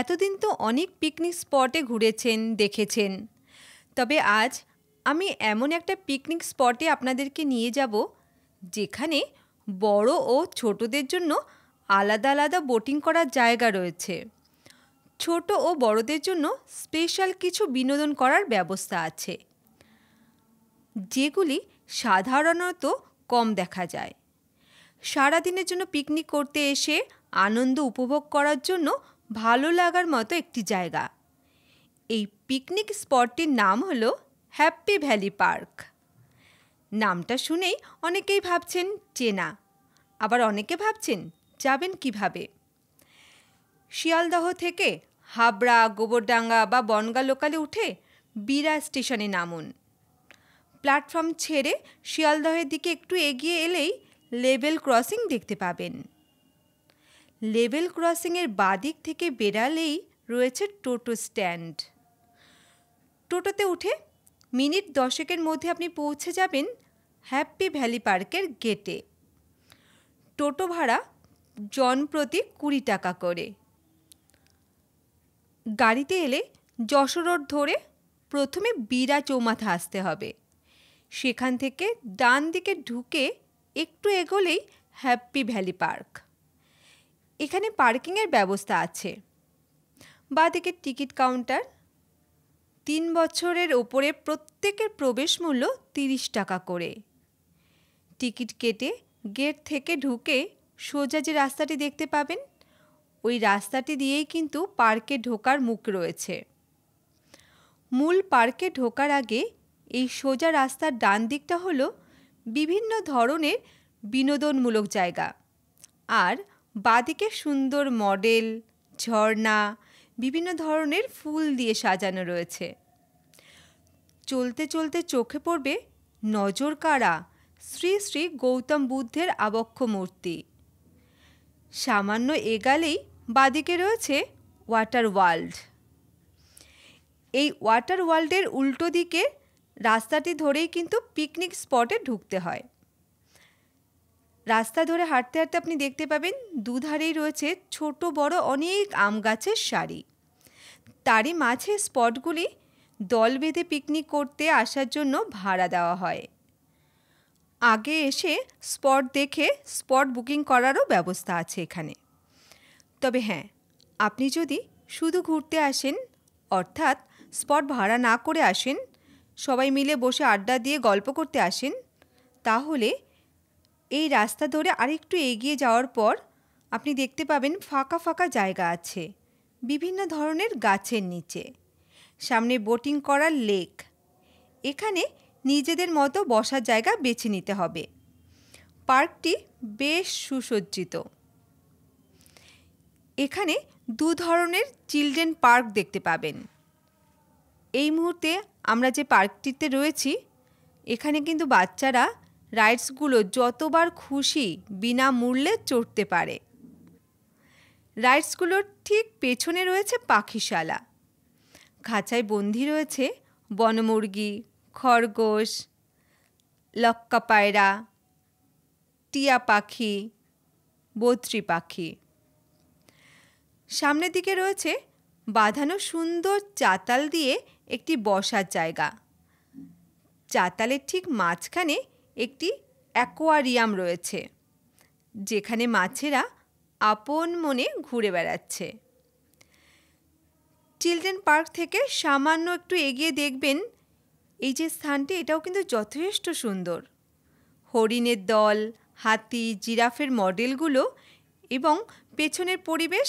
এতদিন তো অনেক পিকনিক স্পটে ঘুরেছেন দেখেছেন তবে আজ আমি এমন একটা পিকনিক স্পটে আপনাদেরকে নিয়ে যাব যেখানে বড় ও ছোটদের জন্য আলাদা আলাদা বোটিং করার জায়গা রয়েছে ছোট ও বড়দের জন্য স্পেশাল কিছু বিনোদন করার ব্যবস্থা আছে যেগুলি সাধারণত কম দেখা যায় সারাদিনের জন্য পিকনিক করতে এসে আনন্দ উপভোগ করার জন্য ভালো লাগার মতো একটি জায়গা এই পিকনিক স্পটটির নাম হলো হ্যাপি ভ্যালি পার্ক নামটা শুনেই অনেকেই ভাবছেন চেনা আবার অনেকে ভাবছেন যাবেন কিভাবে শিয়ালদহ থেকে হাবড়া গোবরডাঙ্গা বা বনগা লোকালে উঠে বিরা স্টেশনে নামুন প্ল্যাটফর্ম ছেড়ে শিয়ালদহের দিকে একটু এগিয়ে এলেই লেভেল ক্রসিং দেখতে পাবেন লেভেল ক্রসিংয়ের বাদিক থেকে বেড়ালেই রয়েছে টোটো স্ট্যান্ড টোটোতে উঠে মিনিট দশেকের মধ্যে আপনি পৌঁছে যাবেন হ্যাপি ভ্যালি পার্কের গেটে টোটো ভাড়া জনপ্রতি কুড়ি টাকা করে গাড়িতে এলে যশোর রোড ধরে প্রথমে বিরা চৌমাথা আসতে হবে সেখান থেকে ডান দিকে ঢুকে একটু এগোলেই হ্যাপি ভ্যালি পার্ক এখানে পার্কিংয়ের ব্যবস্থা আছে বাঁদিকে টিকিট কাউন্টার তিন বছরের ওপরে প্রত্যেকের প্রবেশ মূল্য তিরিশ টাকা করে টিকিট কেটে গেট থেকে ঢুকে সোজা যে রাস্তাটি দেখতে পাবেন ওই রাস্তাটি দিয়েই কিন্তু পার্কে ঢোকার মুখ রয়েছে মূল পার্কে ঢোকার আগে এই সোজা রাস্তার ডান দিকটা হলো বিভিন্ন ধরনের বিনোদনমূলক জায়গা আর বাঁদিকে সুন্দর মডেল ঝর্ণা বিভিন্ন ধরনের ফুল দিয়ে সাজানো রয়েছে চলতে চলতে চোখে পড়বে নজর কারা শ্রী শ্রী গৌতম বুদ্ধের আবক্ষ মূর্তি সামান্য এগালেই বাদিকে রয়েছে ওয়াটার ওয়ার্ল্ড এই ওয়াটার ওয়ার্ল্ডের উল্টো দিকে রাস্তাটি ধরেই কিন্তু পিকনিক স্পটে ঢুকতে হয় রাস্তা ধরে হাঁটতে হাঁটতে আপনি দেখতে পাবেন দুধারেই রয়েছে ছোট বড় অনেক আম গাছের সারি তারই মাঝে স্পটগুলি দল বেঁধে পিকনিক করতে আসার জন্য ভাড়া দেওয়া হয় আগে এসে স্পট দেখে স্পট বুকিং করারও ব্যবস্থা আছে এখানে তবে হ্যাঁ আপনি যদি শুধু ঘুরতে আসেন অর্থাৎ স্পট ভাড়া না করে আসেন সবাই মিলে বসে আড্ডা দিয়ে গল্প করতে আসেন তাহলে এই রাস্তা ধরে আরেকটু এগিয়ে যাওয়ার পর আপনি দেখতে পাবেন ফাঁকা ফাঁকা জায়গা আছে বিভিন্ন ধরনের গাছের নিচে সামনে বোটিং করার লেক এখানে নিজেদের মতো বসার জায়গা বেছে নিতে হবে পার্কটি বেশ সুসজ্জিত এখানে দু ধরনের চিলড্রেন পার্ক দেখতে পাবেন এই মুহূর্তে আমরা যে পার্কটিতে রয়েছি এখানে কিন্তু বাচ্চারা রাইডসগুলো যতবার খুশি বিনামূল্যে চড়তে পারে রাইডসগুলোর ঠিক পেছনে রয়েছে পাখিশালা খাঁচায় বন্দি রয়েছে বনমুরগি খরগোশ লক্কা পায়রা টিয়া পাখি বত্রি পাখি সামনের দিকে রয়েছে বাঁধানো সুন্দর চাতাল দিয়ে একটি বসার জায়গা চাতালের ঠিক মাঝখানে একটি অ্যাকোয়ারিয়াম রয়েছে যেখানে মাছেরা আপন মনে ঘুরে বেড়াচ্ছে চিলড্রেন পার্ক থেকে সামান্য একটু এগিয়ে দেখবেন এই যে স্থানটি এটাও কিন্তু যথেষ্ট সুন্দর হরিণের দল হাতি জিরাফের মডেলগুলো এবং পেছনের পরিবেশ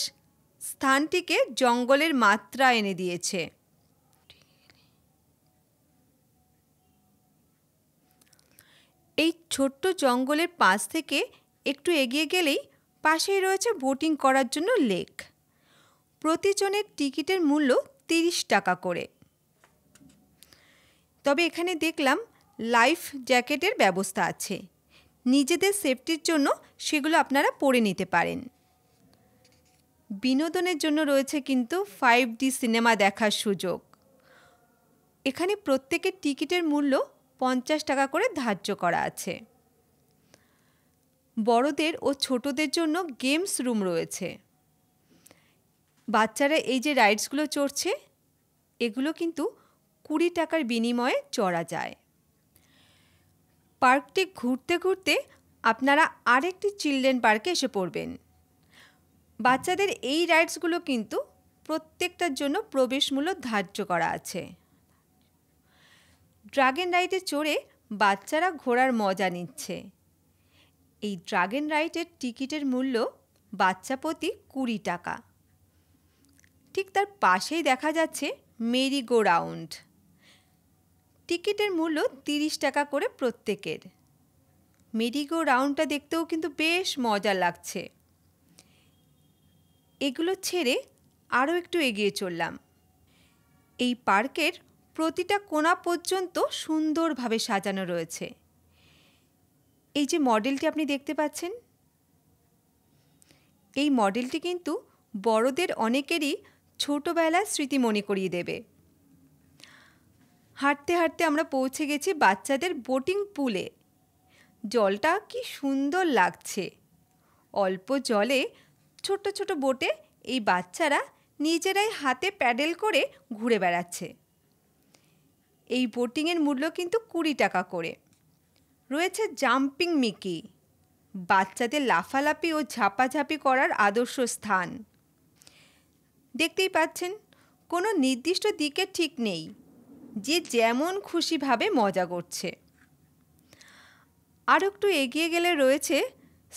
স্থানটিকে জঙ্গলের মাত্রা এনে দিয়েছে এই ছোট্ট জঙ্গলের পাশ থেকে একটু এগিয়ে গেলেই পাশেই রয়েছে বোটিং করার জন্য লেক প্রতিজনের টিকিটের মূল্য তিরিশ টাকা করে তবে এখানে দেখলাম লাইফ জ্যাকেটের ব্যবস্থা আছে নিজেদের সেফটির জন্য সেগুলো আপনারা পরে নিতে পারেন বিনোদনের জন্য রয়েছে কিন্তু ফাইভ ডি সিনেমা দেখার সুযোগ এখানে প্রত্যেকের টিকিটের মূল্য পঞ্চাশ টাকা করে ধার্য করা আছে বড়দের ও ছোটদের জন্য গেমস রুম রয়েছে বাচ্চারা এই যে রাইডসগুলো চড়ছে এগুলো কিন্তু কুড়ি টাকার বিনিময়ে চড়া যায় পার্কটি ঘুরতে ঘুরতে আপনারা আরেকটি চিলড্রেন পার্কে এসে পড়বেন বাচ্চাদের এই রাইডসগুলো কিন্তু প্রত্যেকটার জন্য প্রবেশমূল্য ধার্য করা আছে ড্রাগেন রাইডে চড়ে বাচ্চারা ঘোরার মজা নিচ্ছে এই ড্রাগেন রাইডের টিকিটের মূল্য বাচ্চা প্রতি কুড়ি টাকা ঠিক তার পাশেই দেখা যাচ্ছে মেরি গো রাউন্ড টিকিটের মূল্য তিরিশ টাকা করে প্রত্যেকের মেরিগো রাউন্ডটা দেখতেও কিন্তু বেশ মজা লাগছে এগুলো ছেড়ে আরও একটু এগিয়ে চললাম এই পার্কের প্রতিটা কোনা পর্যন্ত সুন্দরভাবে সাজানো রয়েছে এই যে মডেলটি আপনি দেখতে পাচ্ছেন এই মডেলটি কিন্তু বড়দের অনেকেরই ছোটোবেলার স্মৃতি মনে করিয়ে দেবে হাঁটতে হাঁটতে আমরা পৌঁছে গেছি বাচ্চাদের বোটিং পুলে জলটা কি সুন্দর লাগছে অল্প জলে ছোট ছোট বোটে এই বাচ্চারা নিজেরাই হাতে প্যাডেল করে ঘুরে বেড়াচ্ছে এই বোটিংয়ের মূল্য কিন্তু কুড়ি টাকা করে রয়েছে জাম্পিং মিকি বাচ্চাদের লাফালাফি ও ঝাপাঝাপি করার আদর্শ স্থান দেখতেই পাচ্ছেন কোনো নির্দিষ্ট দিকে ঠিক নেই যে যেমন খুশিভাবে মজা করছে আর একটু এগিয়ে গেলে রয়েছে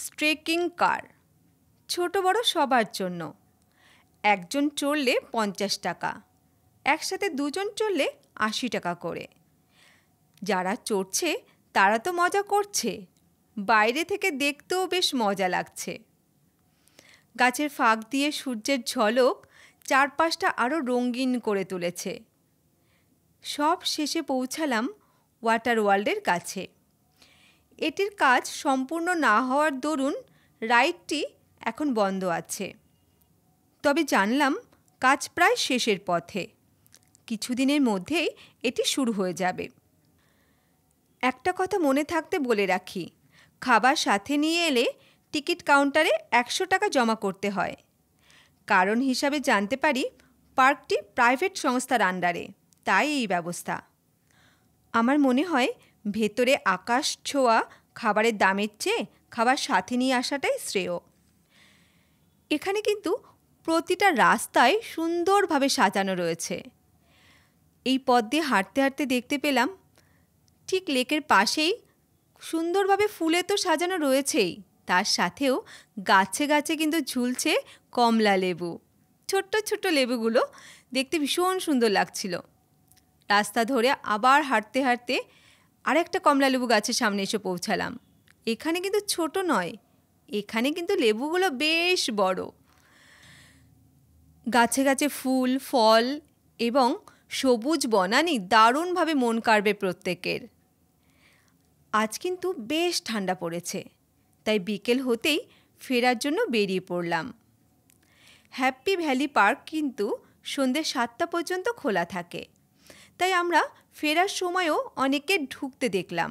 স্ট্রেকিং কার ছোট বড় সবার জন্য একজন চললে পঞ্চাশ টাকা একসাথে দুজন চললে আশি টাকা করে যারা চড়ছে তারা তো মজা করছে বাইরে থেকে দেখতেও বেশ মজা লাগছে গাছের ফাঁক দিয়ে সূর্যের ঝলক চারপাশটা আরও রঙিন করে তুলেছে সব শেষে পৌঁছালাম ওয়াটার ওয়ার্ল্ডের কাছে এটির কাজ সম্পূর্ণ না হওয়ার দরুন রাইডটি এখন বন্ধ আছে তবে জানলাম কাজ প্রায় শেষের পথে কিছুদিনের মধ্যেই এটি শুরু হয়ে যাবে একটা কথা মনে থাকতে বলে রাখি খাবার সাথে নিয়ে এলে টিকিট কাউন্টারে একশো টাকা জমা করতে হয় কারণ হিসাবে জানতে পারি পার্কটি প্রাইভেট সংস্থার আন্ডারে তাই এই ব্যবস্থা আমার মনে হয় ভেতরে আকাশ ছোঁয়া খাবারের দামের চেয়ে খাবার সাথে নিয়ে আসাটাই শ্রেয় এখানে কিন্তু প্রতিটা রাস্তায় সুন্দরভাবে সাজানো রয়েছে এই পথ দিয়ে হাঁটতে হাঁটতে দেখতে পেলাম ঠিক লেকের পাশেই সুন্দরভাবে ফুলে তো সাজানো রয়েছেই তার সাথেও গাছে গাছে কিন্তু ঝুলছে কমলা লেবু ছোট্ট ছোট্ট লেবুগুলো দেখতে ভীষণ সুন্দর লাগছিল রাস্তা ধরে আবার হাঁটতে হাঁটতে আরেকটা কমলা লেবু গাছের সামনে এসে পৌঁছালাম এখানে কিন্তু ছোট নয় এখানে কিন্তু লেবুগুলো বেশ বড় গাছে গাছে ফুল ফল এবং সবুজ বনানি দারুণভাবে মন কাড়বে প্রত্যেকের আজ কিন্তু বেশ ঠান্ডা পড়েছে তাই বিকেল হতেই ফেরার জন্য বেরিয়ে পড়লাম হ্যাপি ভ্যালি পার্ক কিন্তু সন্ধ্যে সাতটা পর্যন্ত খোলা থাকে তাই আমরা ফেরার সময়ও অনেকে ঢুকতে দেখলাম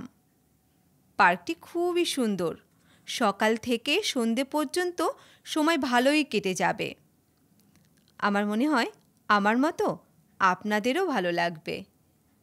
পার্কটি খুবই সুন্দর সকাল থেকে সন্ধে পর্যন্ত সময় ভালোই কেটে যাবে আমার মনে হয় আমার মতো আপনাদেরও ভালো লাগবে